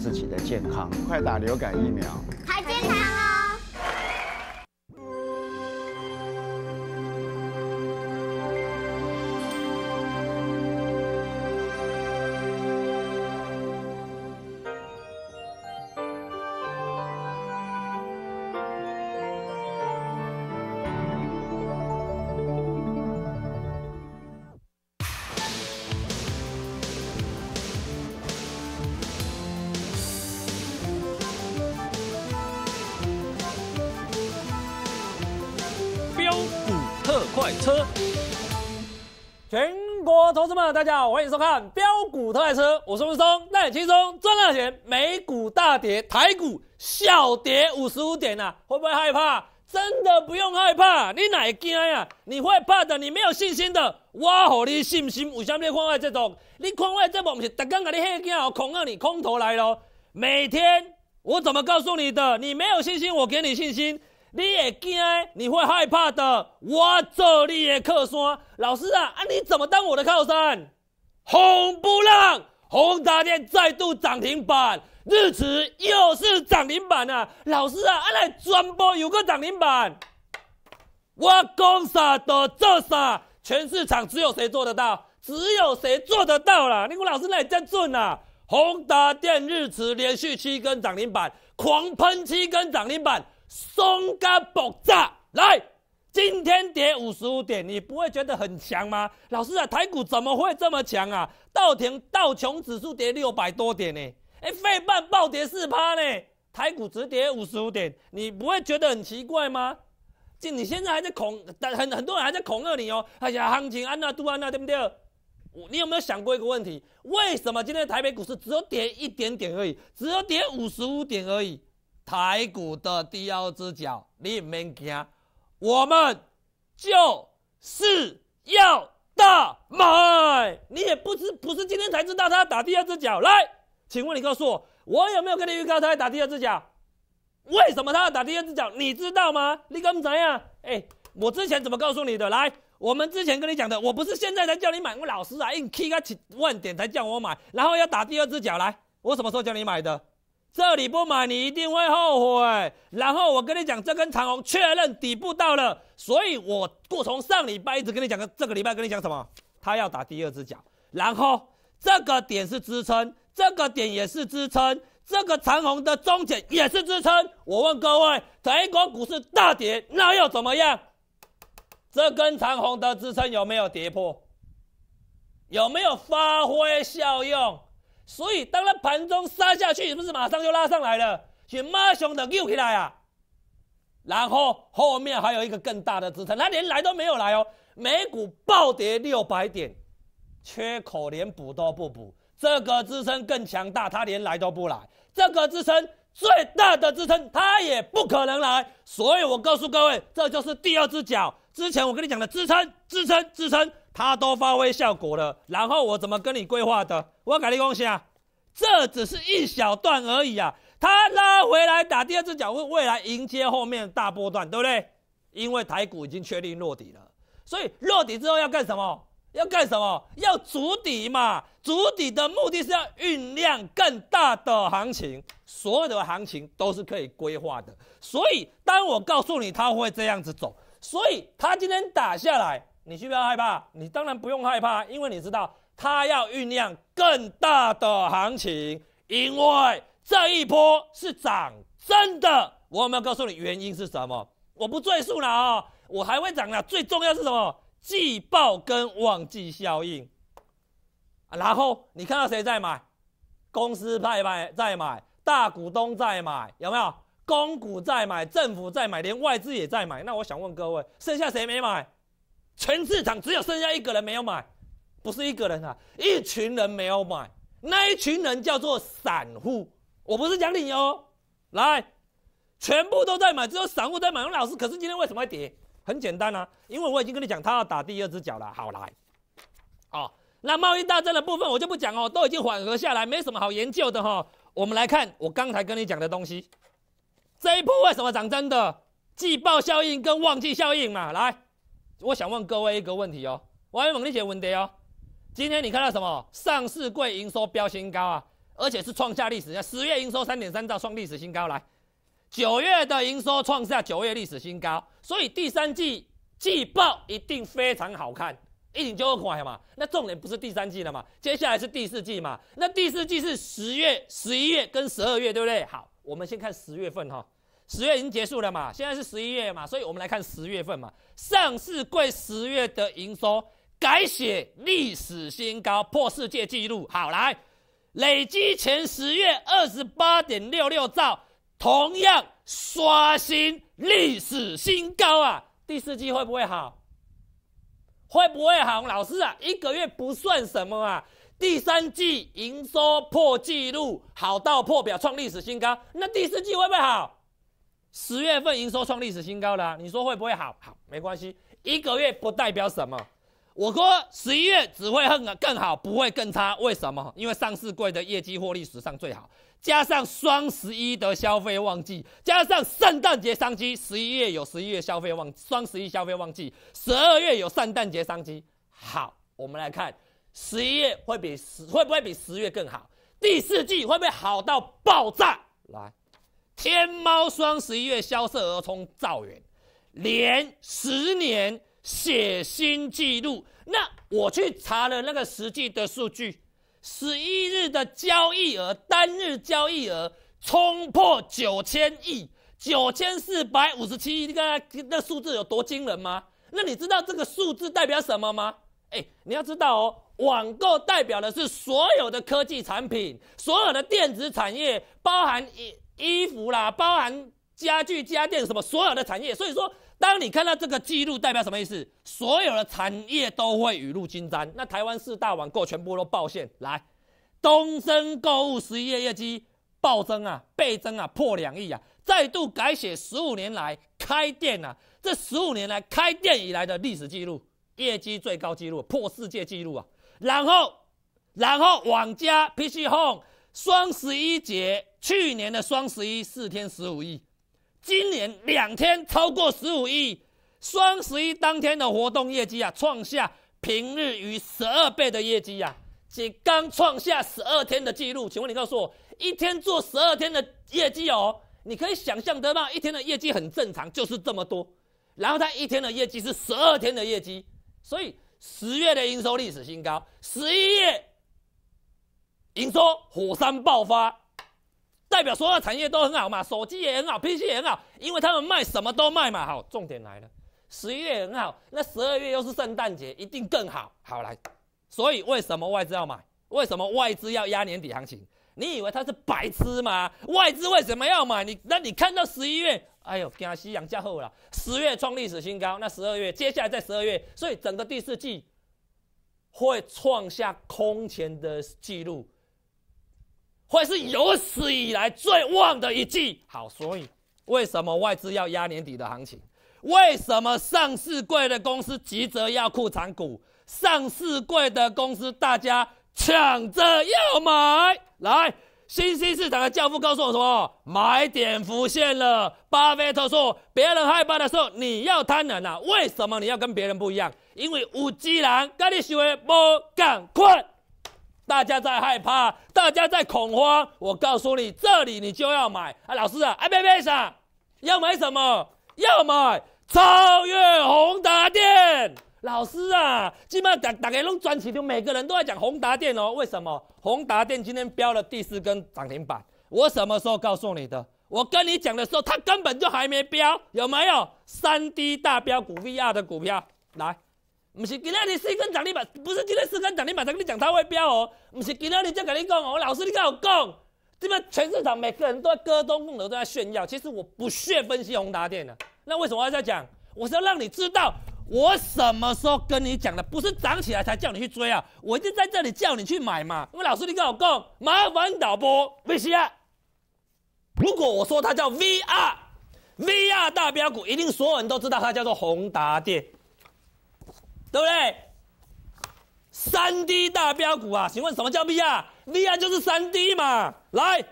自己的健康，快打流感疫苗。健康大家好，欢迎收看标股特卖车》，我是文松，带你轻松赚大钱。美股大跌，台股小跌五十五点呢，会不会害怕？真的不用害怕，你哪会惊呀？你会怕的，你没有信心的，我好你信心。为么恁空位这种？你空位这种，刚刚恁黑警恐吓你，空头来了。每天我怎么告诉你的？你没有信心，我给你信心。你也惊？你会害怕的。我做你的靠山，老师啊，啊你怎么当我的靠山？红不浪，宏达电再度涨停板，日驰又是涨停板啊！老师啊，啊来转播有个涨停板。我讲啥都做啥，全市场只有谁做得到？只有谁做得到啦？你我老师来真准啊！宏达电日慈连续七根涨停板，狂喷七根涨停板。松哥爆炸来，今天跌五十五点，你不会觉得很强吗？老师啊，台股怎么会这么强啊？道停道琼指数跌六百多点呢，哎，费半暴跌四趴呢，台股只跌五十五点，你不会觉得很奇怪吗？就你现在还在恐，但很很多人还在恐吓你哦。哎呀，行情安娜杜安娜对不对？你有没有想过一个问题？为什么今天台北股市只有跌一点点而已，只有跌五十五点而已？台股的第二只脚，你唔免我们就是要大买。你也不知不是今天才知道他要打第二只脚来？请问你告诉我，我有没有跟你预告他打第二只脚？为什么他要打第二只脚？你知道吗？你刚才呀，哎，我之前怎么告诉你的？来，我们之前跟你讲的，我不是现在才叫你买，我老实啊，硬 K 起万点才叫我买，然后要打第二只脚来，我什么时候叫你买的？这里不买，你一定会后悔。然后我跟你讲，这根长虹确认底部到了，所以我过从上礼拜一直跟你讲，个这个礼拜跟你讲什么？他要打第二只脚，然后这个点是支撑，这个点也是支撑，这个长虹的中点也是支撑。我问各位，t a 股市大跌，那又怎么样？这根长虹的支撑有没有跌破？有没有发挥效用？所以，当它盘中杀下去，是不是马上就拉上来了？马上的救起来啊！然后后面还有一个更大的支撑，它连来都没有来哦。美股暴跌六百点，缺口连补都不补，这个支撑更强大，它连来都不来。这个支撑最大的支撑，它也不可能来。所以我告诉各位，这就是第二只脚。之前我跟你讲的支撑，支撑，支撑。它都发挥效果了，然后我怎么跟你规划的？我改激公司啊，这只是一小段而已啊。它拉回来打第二只脚，会未来迎接后面大波段，对不对？因为台股已经确定落底了，所以落底之后要干什么？要干什么？要筑底嘛？筑底的目的是要酝酿更大的行情，所有的行情都是可以规划的。所以当我告诉你它会这样子走，所以它今天打下来。你需不要害怕？你当然不用害怕，因为你知道它要酝酿更大的行情，因为这一波是涨真的。我有没有告诉你原因是什么？我不赘述了啊，我还会涨呢。最重要是什么？季报跟旺季效应然后你看到谁在买？公司派买，在买，大股东在买，有没有？公股在买，政府在买，连外资也在买。那我想问各位，剩下谁没买？全市场只有剩下一个人没有买，不是一个人啊，一群人没有买，那一群人叫做散户。我不是讲你哦，来，全部都在买，只有散户在买。杨老师，可是今天为什么会跌？很简单啊，因为我已经跟你讲，他要打第二只脚了。好来，哦，那贸易大战的部分我就不讲哦，都已经缓和下来，没什么好研究的哈。我们来看我刚才跟你讲的东西，这一波为什么涨？真的季报效应跟旺季效应嘛，来。我想问各位一个问题哦，我还没跟你写文题哦。今天你看到什么？上市柜营收飙新高啊，而且是创下历史。十月营收三点三兆，创历史新高。来，九月的营收创下九月历史新高，所以第三季季报一定非常好看，一就二款嘛。那重点不是第三季了嘛？接下来是第四季嘛？那第四季是十月、十一月跟十二月，对不对？好，我们先看十月份哈。十月已经结束了嘛，现在是十一月嘛，所以我们来看十月份嘛，上市贵十月的营收改写历史新高，破世界纪录。好来，累积前十月二十八点六六兆，同样刷新历史新高啊！第四季会不会好？会不会好？老师啊，一个月不算什么啊！第三季营收破纪录，好到破表创历史新高，那第四季会不会好？十月份营收创历史新高了，你说会不会好？好，没关系，一个月不代表什么。我说十一月只会更更更好，不会更差。为什么？因为上市柜的业绩获利史上最好，加上双十一的消费旺季，加上圣诞节商机，十一月有十一月消费旺双十一消费旺季，十二月有圣诞节商机。好，我们来看，十一月会比会不会比十月更好？第四季会不会好到爆炸？来。天猫双十一月销售额冲造远，连十年写新纪录。那我去查了那个实际的数据，十一日的交易额单日交易额冲破九千亿，九千四百五十七亿。你看看那数字有多惊人吗？那你知道这个数字代表什么吗？哎，你要知道哦，网购代表的是所有的科技产品，所有的电子产业，包含一。衣服啦，包含家具、家电什么，所有的产业。所以说，当你看到这个记录，代表什么意思？所有的产业都会雨露均沾。那台湾四大网购全部都爆线来，东升购物十一月业绩暴增啊，倍增啊，破两亿啊，再度改写十五年来开店啊，这十五年来开店以来的历史记录，业绩最高纪录，破世界纪录啊。然后，然后网家 PC Home 双十一节。去年的双十一四天十五亿，今年两天超过十五亿，双十一当天的活动业绩啊，创下平日逾十二倍的业绩呀，仅刚创下十二天的记录。请问你告诉我，一天做十二天的业绩哦，你可以想象得到，一天的业绩很正常，就是这么多，然后他一天的业绩是十二天的业绩，所以十月的营收历史新高，十一月营收火山爆发。代表所有产业都很好嘛，手机也很好，PC 也很好，因为他们卖什么都卖嘛。好，重点来了，十一月很好，那十二月又是圣诞节，一定更好。好来，所以为什么外资要买？为什么外资要压年底行情？你以为他是白痴吗？外资为什么要买？你那你看到十一月，哎呦，夕阳西下后了，十月创历史新高，那十二月接下来在十二月，所以整个第四季会创下空前的记录。会是有史以来最旺的一季，好，所以为什么外资要压年底的行情？为什么上市贵的公司急着要库存股？上市贵的公司大家抢着要买。来，新兴市场的教父告诉我说，买点浮现了。巴菲特说，别人害怕的时候，你要贪婪啊！为什么你要跟别人不一样？因为五 G 人跟你学的无共大家在害怕，大家在恐慌。我告诉你，这里你就要买啊！老师啊，MBS 啊，要买什么？要买超越宏达电。老师啊，基本上大大家弄专题，就每个人都在讲宏达电哦。为什么宏达电今天标了第四根涨停板？我什么时候告诉你的？我跟你讲的时候，它根本就还没标，有没有？三 D 大标股 VR 的股票来。不是今天你四根涨你买，不是今天四根涨你买，才跟你讲它会飙哦。不是今天你才跟你讲哦，老师你跟我讲，这么全市场每个人都在歌功颂德、都在炫耀。其实我不屑分析宏达电的，那为什么要再讲？我是要让你知道，我什么时候跟你讲的，不是涨起来才叫你去追啊，我一直在这里叫你去买嘛。因为老师你跟我讲，麻烦导播 V r 如果我说它叫 V r v VR 大标股，一定所有人都知道它叫做宏达电。对不对？三 D 大标股啊？请问什么叫 V r v r 就是三 D 嘛。来，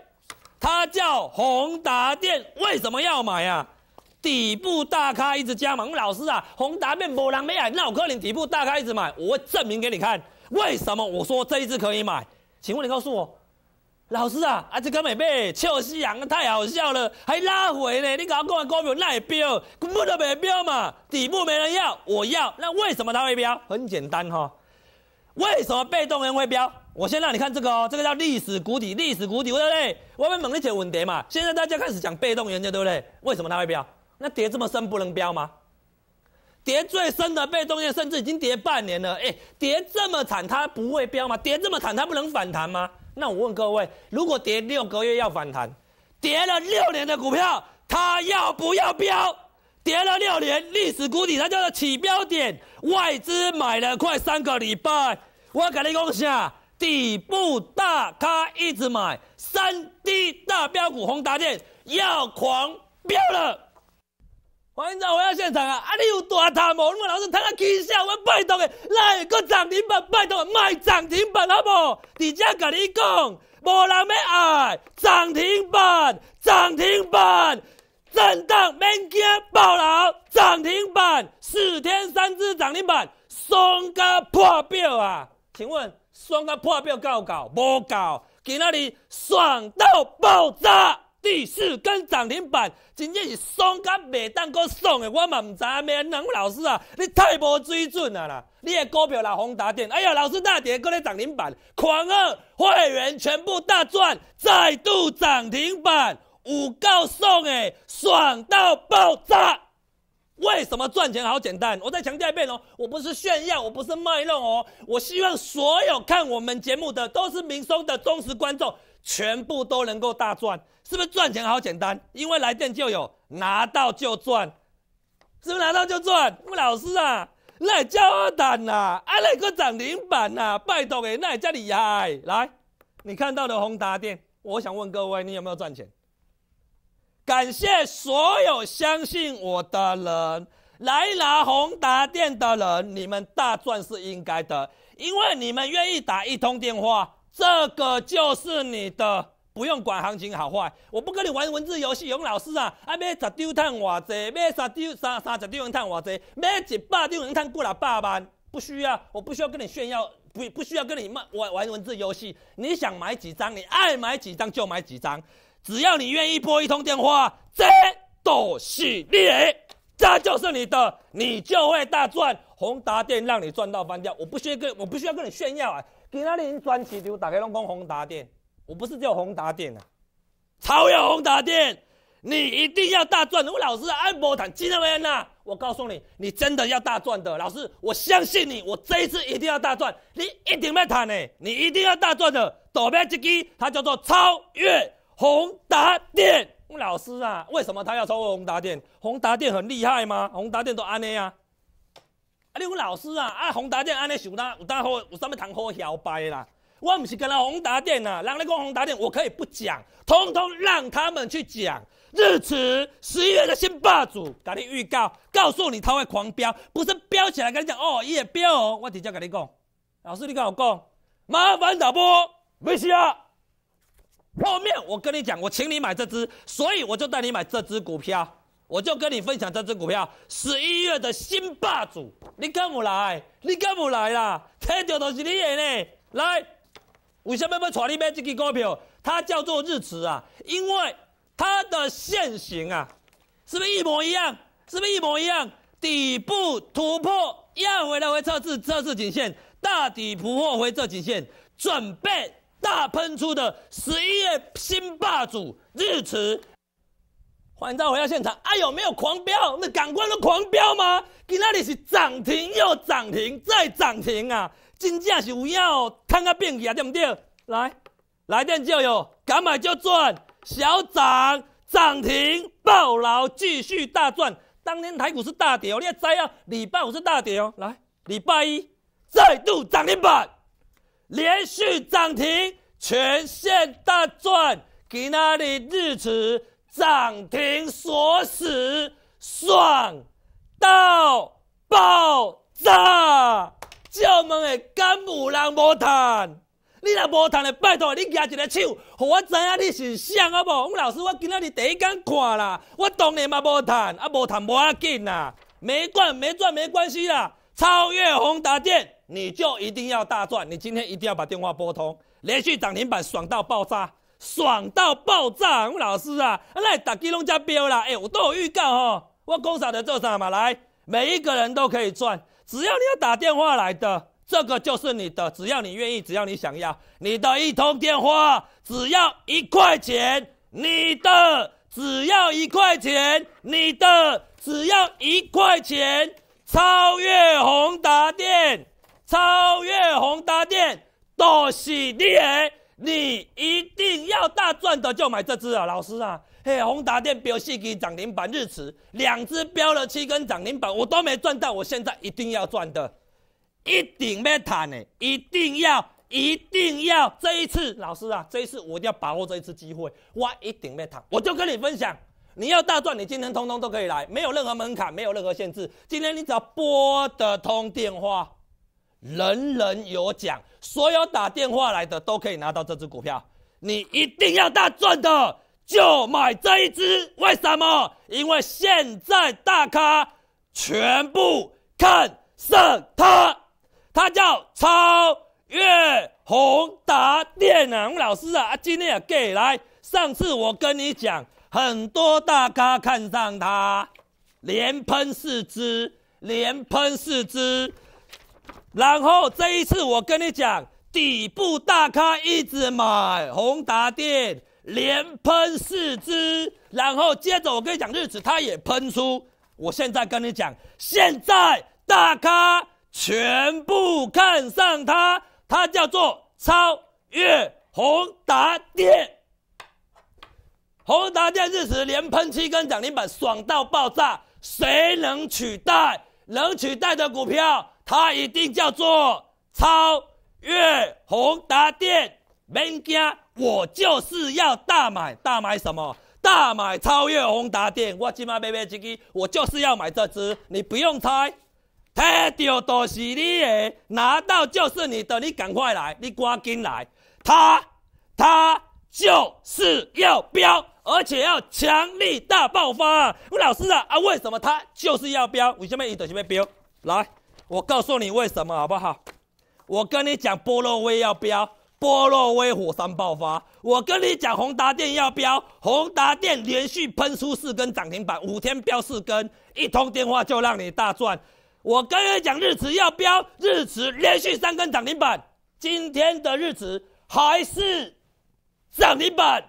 它叫宏达电，为什么要买啊？底部大咖一直加满，老师啊，宏达电波浪没矮，我克林底部大咖一直买，我会证明给你看。为什么我说这一只可以买？请问你告诉我。老师啊，啊这个美美笑死人，太好笑了，还拉回呢。你搞刚讲的股票哪会标？股不能标嘛，底部没人要，我要。那为什么它会飙？很简单哈，为什么被动人会飙？我先让你看这个哦，这个叫历史谷底，历史谷底，对不对？我们猛烈写稳跌嘛。现在大家开始讲被动人，的对不对？为什么它会飙？那跌这么深不能飙吗？跌最深的被动业甚至已经跌半年了，哎，跌这么惨，它不会飙吗？跌这么惨，它不能反弹吗？那我问各位，如果跌六个月要反弹，跌了六年的股票，它要不要飙？跌了六年历史谷底，它叫做起标点，外资买了快三个礼拜，我跟你恭喜啊！底部大咖一直买，三 D 大标股宏达电要狂飙了。欢迎长，我要现场啊！啊，你有大谈无？你问老师谈啊，气象我拜托个，来个涨停板拜托卖涨停板好无？直接跟你讲，无人要爱涨停板，涨停板震荡免惊爆楼，涨停板四天三只涨停板，爽到破表啊！请问爽到破表够唔够？无够，今仔日爽到爆炸！第四根涨停板，真正是爽甲袂当阁爽的，我嘛唔知影咩。人老师啊，你太无水准啊啦！你个股票老宏达电，哎呀，老师大跌，过来涨停板，狂二会员全部大赚，再度涨停板，五够爽诶，爽到爆炸！为什么赚钱好简单？我再强调一遍哦，我不是炫耀，我不是卖弄哦，我希望所有看我们节目的都是明松的忠实观众，全部都能够大赚。是不是赚钱好简单？因为来电就有，拿到就赚，是不是拿到就赚？不老实啊，那也叫二蛋呐，那也叫涨停板呐，拜托哎，那也叫厉害。来，你看到的宏达电，我想问各位，你有没有赚钱？感谢所有相信我的人，来拿宏达电的人，你们大赚是应该的，因为你们愿意打一通电话，这个就是你的。不用管行情好坏，我不跟你玩文字游戏，杨老师啊！买十张烫偌济，买三张三三十张烫偌济，买一百张烫过来百万，不需要，我不需要跟你炫耀，不不需要跟你玩玩文字游戏。你想买几张，你爱买几张就买几张，只要你愿意拨一通电话，真多实力，这就是你的，你就会大赚。宏达电让你赚到翻掉，我不需要跟我不需要跟你炫耀啊！今仔日全市场打开拢讲宏达电。我不是叫宏达电啊，超越宏达电，你一定要大赚，吴老师。安博坦，吉纳维娜，我告诉你，你真的要大赚的，老师，我相信你，我这一次一定要大赚，你一定袂谈呢，你一定要大赚的，左边这机，它叫做超越宏达电。吴老师啊，为什么他要超越宏达电？宏达电很厉害吗？宏达电都安呢啊！啊，吴老师啊，啊，宏达电安呢想啦，有大好有啥物谈好摇摆啦。我唔是跟人宏达电呐，人家跟我红电，我可以不讲，通通让他们去讲。日次十一月的新霸主，打紧预告，告诉你他会狂飙，不是飙起来跟你讲哦，伊也飙哦。我直接跟你讲，老师你跟我讲，麻烦导波，没事啊。后面我跟你讲，我请你买这只，所以我就带你买这只股票，我就跟你分享这只股票。十一月的新霸主，你敢不来？你敢不来啦？听着，都是你的呢，来。为什么要传你买这支股票？它叫做日池啊，因为它的线型啊，是不是一模一样？是不是一模一样？底部突破，压回来回测试测试颈线，大底突破回测颈线，准备大喷出的十一月新霸主日池。欢迎再回到现场啊！有没有狂飙？那感官都狂飙吗？今那里是涨停又涨停再涨停啊！真正是有影哦，赚啊变去啊，对唔对？来，来电就有，敢买就赚，小涨涨停暴牢，继续大赚。当天台股是大跌哦，你也知啊，礼拜五是大跌哦。来，礼拜一再度涨停板，连续涨停，全线大赚，给那里日指涨停锁死，爽到爆炸！借问下，敢有人无赚？你若无赚嘞，拜托你举一个手，互我知影你是谁啊？无，我老师，我今仔日第一讲看啦，我当然嘛无赚，啊无赚无要紧啦，没赚没赚没关系啦。超越宏达电，你就一定要大赚。你今天一定要把电话拨通，连续涨停板，爽到爆炸，爽到爆炸。我老师啊，那打基隆加标啦！哎，我都有预告哦。我工厂在做啥嘛？来，每一个人都可以赚。只要你要打电话来的，这个就是你的。只要你愿意，只要你想要，你的一通电话只要一块钱，你的只要一块钱，你的只要一块钱。超越宏达电，超越宏达电，多喜电，你一定要大赚的，就买这只啊，老师啊。嘿，宏达电标戏机涨停板日池，两只标了七根涨停板，我都没赚到。我现在一定要赚的，一定没谈的，一定要，一定要。这一次，老师啊，这一次我一定要把握这一次机会，我一定没谈，我就跟你分享，你要大赚，你今天通通都可以来，没有任何门槛，没有任何限制。今天你只要拨得通电话，人人有奖，所有打电话来的都可以拿到这只股票，你一定要大赚的。就买这一支，为什么？因为现在大咖全部看上它，它叫超越宏达电能老师啊，啊，今天也给来。上次我跟你讲，很多大咖看上它，连喷四支，连喷四支。然后这一次我跟你讲，底部大咖一直买宏达电。连喷四支，然后接着我跟你讲，日子他也喷出。我现在跟你讲，现在大咖全部看上他，他叫做超越宏达电。宏达电日子连喷七根涨停板，爽到爆炸，谁能取代？能取代的股票，它一定叫做超越宏达电，免惊。我就是要大买大买什么？大买超越宏达电！我今晚买 a b y g 我就是要买这只，你不用猜，摕到都是你的，拿到就是你的，你赶快来，你赶紧来，他，他就是要飙，而且要强力大爆发。问老师啊，啊为什么他就是要飙？为什么一定要飙？来，我告诉你为什么好不好？我跟你讲，菠萝威要飙。波洛威火山爆发，我跟你讲，宏达电要飙，宏达电连续喷出四根涨停板，五天飙四根，一通电话就让你大赚。我刚刚讲日子要飙，日子连续三根涨停板，今天的日子还是涨停板。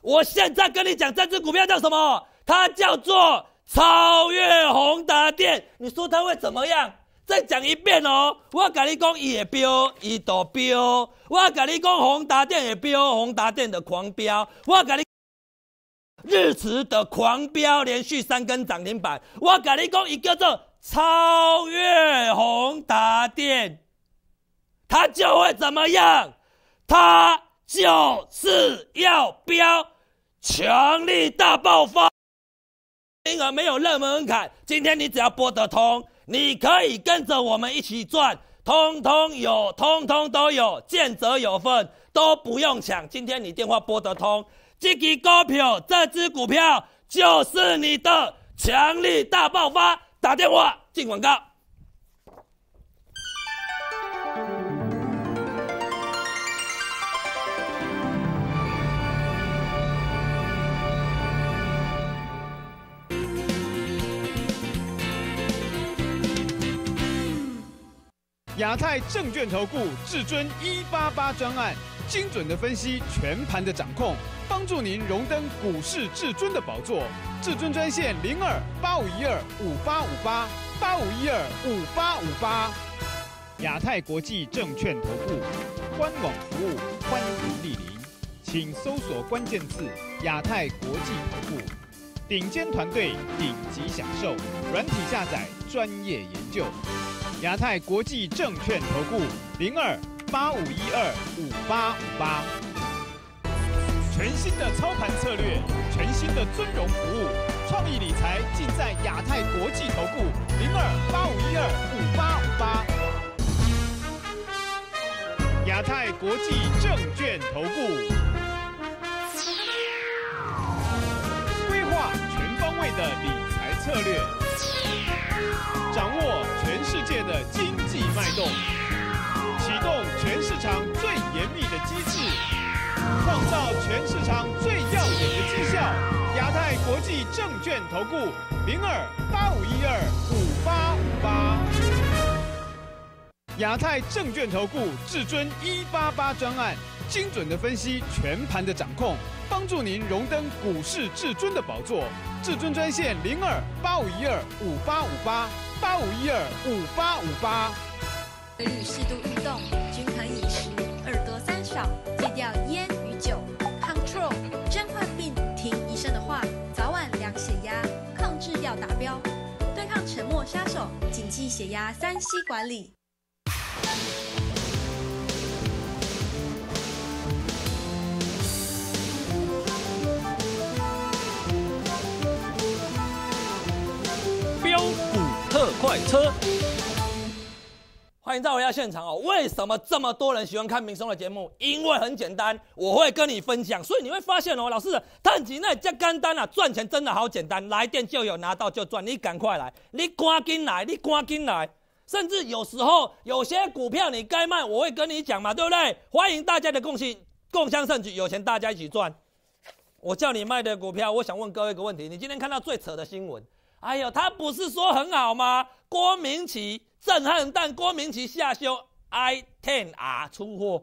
我现在跟你讲，这支股票叫什么？它叫做超越宏达电，你说它会怎么样？再讲一遍哦，我甲你讲伊会飙，伊在飙。我甲你讲宏达电的飙，宏达电的狂飙。我甲你，日驰的狂飙，连续三根涨停板。我甲你讲，伊叫做超越宏达电，它就会怎么样？它就是要飙，强力大爆发。金额没有任何门槛，今天你只要拨得通。你可以跟着我们一起赚，通通有，通通都有，见者有份，都不用抢。今天你电话拨得通，积极股票这只股票就是你的强力大爆发，打电话进广告。亚太证券投顾至尊一八八专案，精准的分析，全盘的掌控，帮助您荣登股市至尊的宝座。至尊专线零二八五一二五八五八八五一二五八五八。亚太国际证券投顾官网服务，欢迎莅临，请搜索关键字“亚太国际投顾”。顶尖团队，顶级享受，软体下载，专业研究。亚太国际证券投顾零二八五一二五八五八，全新的操盘策略，全新的尊荣服务，创意理财尽在亚太国际投顾零二八五一二五八五八。亚太国际证券投顾，规划全方位的理财策略。掌握全世界的经济脉动，启动全市场最严密的机制，创造全市场最耀眼的绩效。亚太国际证券投顾零二八五一二五八八，亚太证券投顾至尊一八八专案。精准的分析，全盘的掌控，帮助您荣登股市至尊的宝座。至尊专线零二八五一二五八五八八五一二五八五八。规律适度运动，均衡饮食，二多三少，戒掉烟与酒。Control，真患病听医生的话，早晚量血压，抗治要达标。对抗沉默杀手，谨记血压三 C 管理。快车，欢迎再回家现场哦。为什么这么多人喜欢看民生的节目？因为很简单，我会跟你分享，所以你会发现哦，老师，赚钱那也这简单啊，赚钱真的好简单，来电就有，拿到就赚。你赶快来，你赶紧来，你赶紧来。甚至有时候有些股票你该卖，我会跟你讲嘛，对不对？欢迎大家的共性，共襄盛举，有钱大家一起赚。我叫你卖的股票，我想问各位一个问题：你今天看到最扯的新闻？哎呦，他不是说很好吗？郭明奇震撼，弹，郭明奇下修 i ten r 出货，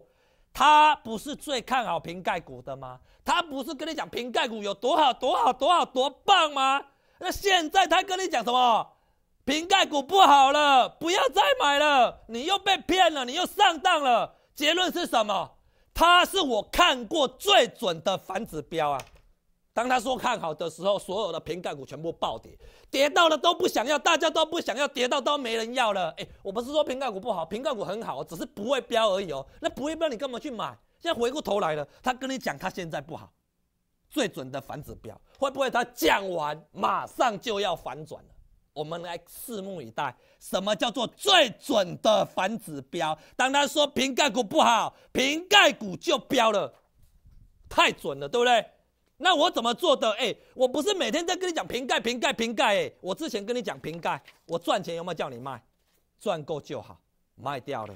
他不是最看好瓶盖股的吗？他不是跟你讲瓶盖股有多好多好多好多棒吗？那现在他跟你讲什么？瓶盖股不好了，不要再买了，你又被骗了，你又上当了。结论是什么？他是我看过最准的反指标啊！当他说看好的时候，所有的瓶盖股全部暴跌，跌到了都不想要，大家都不想要，跌到都没人要了。哎，我不是说瓶盖股不好，瓶盖股很好，只是不会飙而已哦。那不会飙，你干嘛去买？现在回过头来了，他跟你讲他现在不好，最准的反指标会不会？他讲完马上就要反转了，我们来拭目以待。什么叫做最准的反指标？当他说瓶盖股不好，瓶盖股就飙了，太准了，对不对？那我怎么做的？哎，我不是每天在跟你讲瓶盖，瓶盖，瓶盖哎！我之前跟你讲瓶盖，我赚钱有没有叫你卖？赚够就好，卖掉了。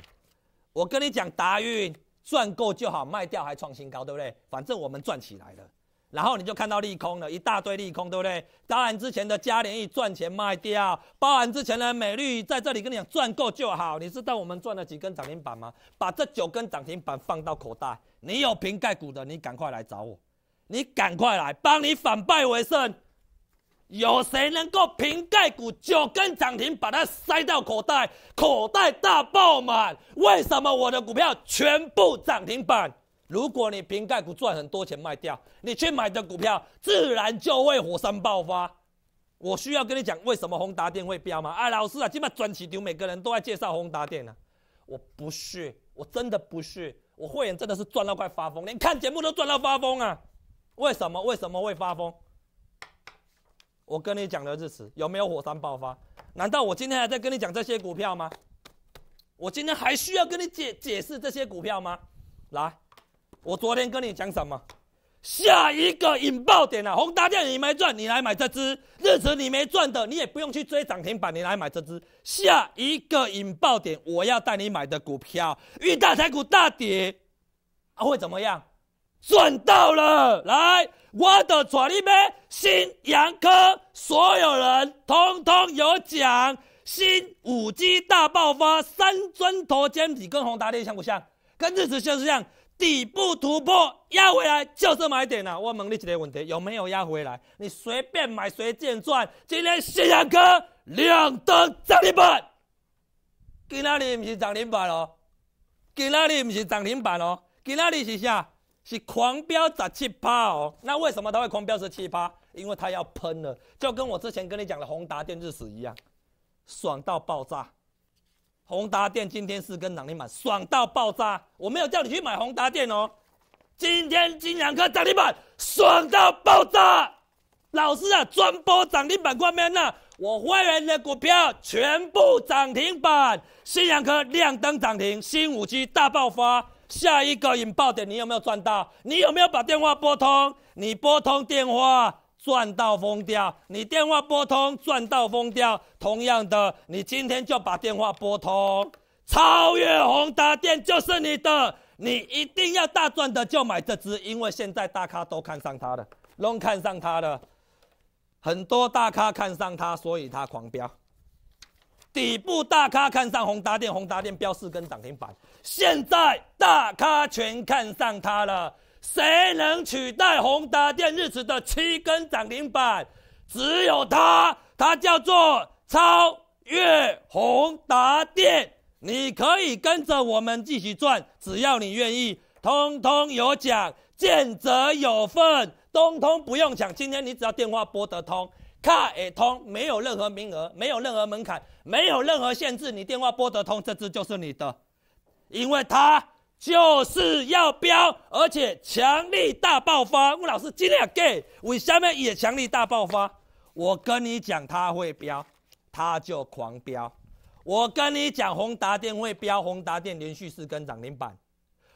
我跟你讲，达运赚够就好，卖掉还创新高，对不对？反正我们赚起来了，然后你就看到利空了一大堆利空，对不对？当然之前的嘉联益赚钱卖掉，包含之前的美丽在这里跟你讲赚够就好。你知道我们赚了几根涨停板吗？把这九根涨停板放到口袋。你有瓶盖股的，你赶快来找我。你赶快来，帮你反败为胜。有谁能够瓶盖股九根涨停把它塞到口袋，口袋大爆满？为什么我的股票全部涨停板？如果你瓶盖股赚很多钱卖掉，你去买的股票自然就会火山爆发。我需要跟你讲，为什么宏达电会飙吗？哎，老师啊，今晚专辑丢，每个人都在介绍宏达电啊。我不是，我真的不是，我会员真的是赚到快发疯，连看节目都赚到发疯啊。为什么为什么会发疯？我跟你讲的日子有没有火山爆发？难道我今天还在跟你讲这些股票吗？我今天还需要跟你解解释这些股票吗？来，我昨天跟你讲什么？下一个引爆点啊，宏达电你没赚，你来买这只日子你没赚的，你也不用去追涨停板，你来买这只。下一个引爆点，我要带你买的股票，遇大台股大跌，会怎么样？赚到了，来我的左里边，新阳科所有人通通有奖，新五 G 大爆发，三钻头尖底跟宏达电像不像？跟日子就是这样，底部突破压回来就是买点啊！我问你几个问题，有没有压回来？你随便买随便赚。今天新阳科亮灯涨停板，今哪里不是涨停板哦，今哪里不是涨停板哦，今哪里是啥？是狂飙砸七泡哦，那为什么它会狂飙涨七趴？因为它要喷了，就跟我之前跟你讲的宏达电日死一样，爽到爆炸。宏达电今天是跟涨停板，爽到爆炸。我没有叫你去买宏达电哦，今天金阳科涨停板，爽到爆炸。老师啊，专播涨停板块，面有我会员的股票全部涨停板，新阳科亮灯涨停，新五 G 大爆发。下一个引爆点，你有没有赚到？你有没有把电话拨通？你拨通电话赚到疯掉，你电话拨通赚到疯掉。同样的，你今天就把电话拨通，超越宏达电就是你的，你一定要大赚的就买这只，因为现在大咖都看上它了，都看上它了，很多大咖看上它，所以它狂飙。底部大咖看上宏达电，宏达电标四根涨停板。现在大咖全看上它了，谁能取代宏达电日子的七根涨停板？只有它，它叫做超越宏达电。你可以跟着我们继续赚，只要你愿意，通通有奖，见者有份，通通不用抢。今天你只要电话拨得通。卡也通没有任何名额，没有任何门槛，没有任何限制。你电话拨得通，这支就是你的，因为它就是要飙，而且强力大爆发。吴老师今天也给，为什么也强力大爆发？我跟你讲，他会飙，他就狂飙。我跟你讲，宏达电会飙，宏达电连续四根涨停板。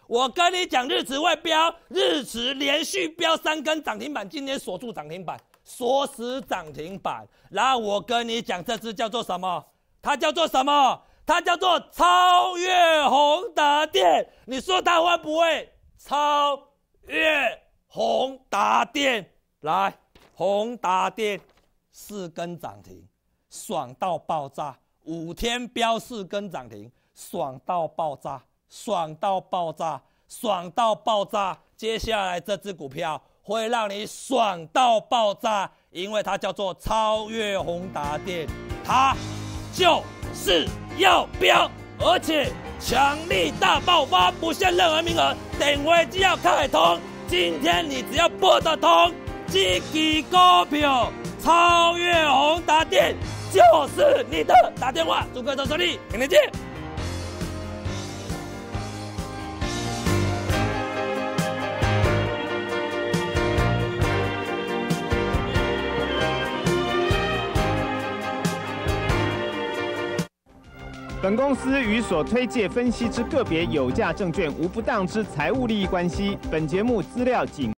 我跟你讲，日指会飙，日指连续飙三根涨停板，今天锁住涨停板。锁死涨停板，然后我跟你讲，这只叫做什么？它叫做什么？它叫做超越宏达电。你说它会不会超越宏达电？来，宏达电四根涨停，爽到爆炸；五天飙四根涨停，爽到爆炸，爽到爆炸，爽到爆炸。接下来这只股票。会让你爽到爆炸，因为它叫做超越宏达电，它就是要飙，而且强力大爆发，不限任何名额，点位只要开通，今天你只要拨得通，积极高票，超越宏达电就是你的，打电话，祝哥在这里，明天见。本公司与所推介分析之个别有价证券无不当之财务利益关系。本节目资料仅。